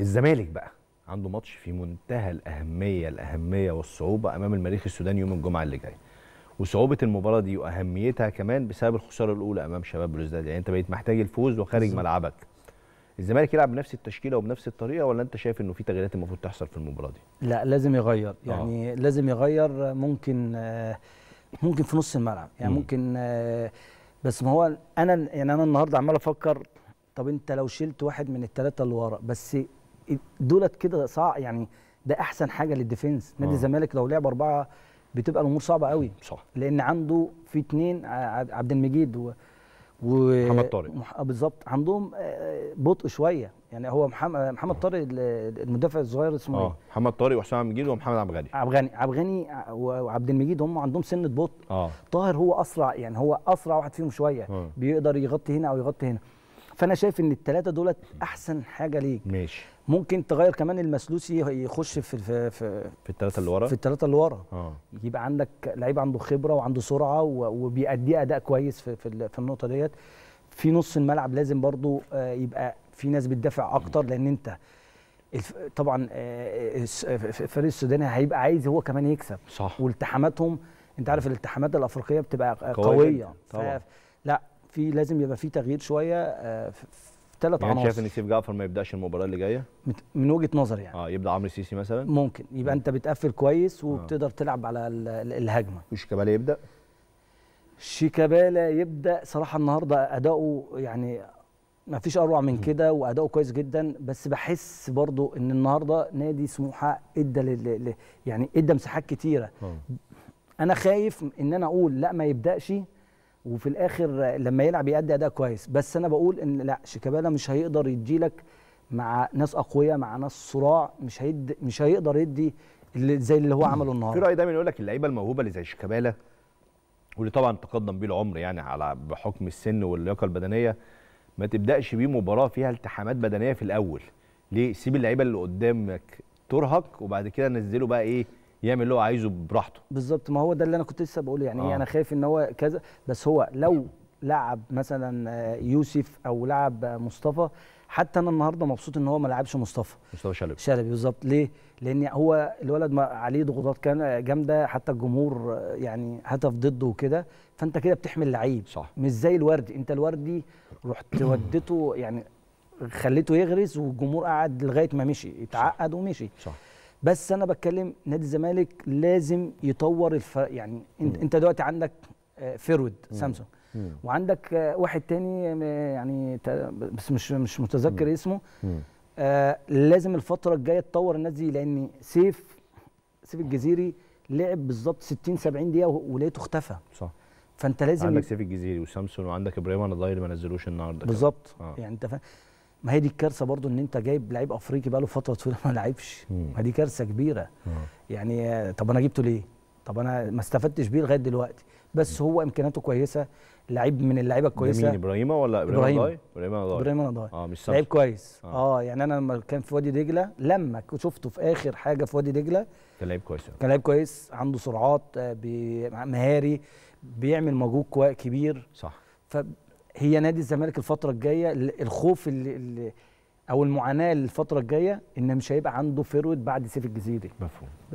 الزمالك بقى عنده ماتش في منتهى الاهميه الاهميه والصعوبه امام المريخ السوداني يوم الجمعه اللي جاي وصعوبه المباراه دي واهميتها كمان بسبب الخساره الاولى امام شباب بلوزداد يعني انت بقيت محتاج الفوز وخارج ملعبك الزمالك يلعب بنفس التشكيله وبنفس الطريقه ولا انت شايف انه في تغييرات المفروض تحصل في المباراه دي لا لازم يغير آه. يعني آه. لازم يغير ممكن آه، ممكن في نص الملعب يعني م. ممكن آه، بس ما هو انا يعني انا النهارده عمال افكر طب انت لو شلت واحد من الثلاثه اللي ورا بس دولت كده صعب يعني ده احسن حاجه للديفنس نادي آه. الزمالك لو لعب اربعه بتبقى الامور صعبه قوي صح لان عنده في اثنين عبد المجيد و محمد طارق آه، بالظبط عندهم آه، بطء شويه يعني هو محمد محمد طارق المدافع الصغير اسمه اه إيه؟ محمد طارق وحسام عبد المجيد ومحمد عبد الغني عبد الغني عبد الغني وعبد المجيد هم عندهم سنه بطء اه طاهر هو اسرع يعني هو اسرع واحد فيهم شويه آه. بيقدر يغطي هنا او يغطي هنا فانا شايف ان الثلاثه دولت احسن حاجه ليك ماشي ممكن تغير كمان المسلوسي يخش في في في, في الثلاثه اللي ورا في الثلاثه اللي ورا اه يبقى عندك لعيب عنده خبره وعنده سرعه وبيأدي اداء كويس في في, في النقطه ديت في نص الملعب لازم برضو آه، يبقى في ناس بتدافع اكتر لان انت طبعا آه، آه، الفريق السوداني هيبقى عايز هو كمان يكسب صح والتحاماتهم انت عارف الالتحامات الافريقيه بتبقى قويه, قوية. طبعا. لا في لازم يبقى في تغيير شويه آه، في ثلاث عناصر يعني شايف ان سيف جعفر ما يبداش المباراه اللي جايه من وجهه نظري يعني اه يبدا عمرو السيسي مثلا ممكن يبقى انت بتقفل كويس آه. وبتقدر تلعب على الهجمه وشيكابالا يبدا شيكابالا يبدا صراحه النهارده اداؤه يعني ما فيش اروع من كده واداؤه كويس جدا بس بحس برضو ان النهارده نادي سموحه ادى يعني ادى مساحات كتيره آه. انا خايف ان انا اقول لا ما يبداش وفي الاخر لما يلعب يأدي اداء كويس بس انا بقول ان لا شيكابالا مش هيقدر يديلك مع ناس اقوياء مع ناس صراع مش هيد مش هيقدر يدي اللي زي اللي هو عمله النهارده في راي دايما يقول لك اللعيبه الموهوبه اللي زي شيكابالا واللي طبعا تقدم بيه العمر يعني على بحكم السن واللياقه البدنيه ما تبداش بيه مباراه فيها التحامات بدنيه في الاول ليه سيب اللعيبه اللي قدامك ترهق وبعد كده نزله بقى ايه يعمل اللي هو عايزه براحته بالظبط ما هو ده اللي انا كنت لسه بقوله يعني آه. انا خايف ان هو كذا بس هو لو لعب مثلا آه، يوسف او لعب مصطفى حتى انا النهارده مبسوط ان هو ما لعبش مصطفى مصطفى شلبي شلبي بالظبط ليه لان هو الولد ما عليه ضغوطات كان جامده حتى الجمهور آه، يعني هتف ضده وكده فانت كده بتحمل لعيب صح مش زي الوردي انت الوردي رحت وديته يعني خليته يغرس والجمهور قعد لغايه ما مشي اتعقد ومشي صح بس انا بتكلم نادي الزمالك لازم يطور الف... يعني انت, انت دلوقتي عندك آه، فيرود سامسونج وعندك آه، واحد تاني آه، يعني بس مش مش متذكر اسمه آه لازم الفتره الجايه تطور الناس دي لان سيف سيف الجزيري لعب بالظبط 60 70 دقيقه ولقيته اختفى صح فانت لازم عندك سيف الجزيري وسامسون وعندك ابراهيم الضاير ما نزلوش النهارده بالظبط آه. يعني انت فاهم ما هي دي الكارثه برضو ان انت جايب لعيب افريقي بقى له فتره طويله ما لعبش ما دي كارثه كبيره مم. يعني طب انا جبته ليه طب انا ما استفدتش بيه لغايه دلوقتي بس هو امكانياته كويسه لعيب من اللعيبه الكويسه مين ابراهيم ولا ابراهيم ابراهيم ابراهيم ابراهيم, إبراهيم اه مش لعيب كويس آه. اه يعني انا لما كان في وادي دجله لما شفته في اخر حاجه في وادي دجله كان لعيب كويس كان لعيب كويس عنده سرعات آه، مهاري بيعمل مجهود كبير صح هي نادي الزمالك الفتره الجايه الخوف اللي, اللي او المعاناه الفتره الجايه ان مش هيبقى عنده فيرود بعد سيف الجزيرة مفهوم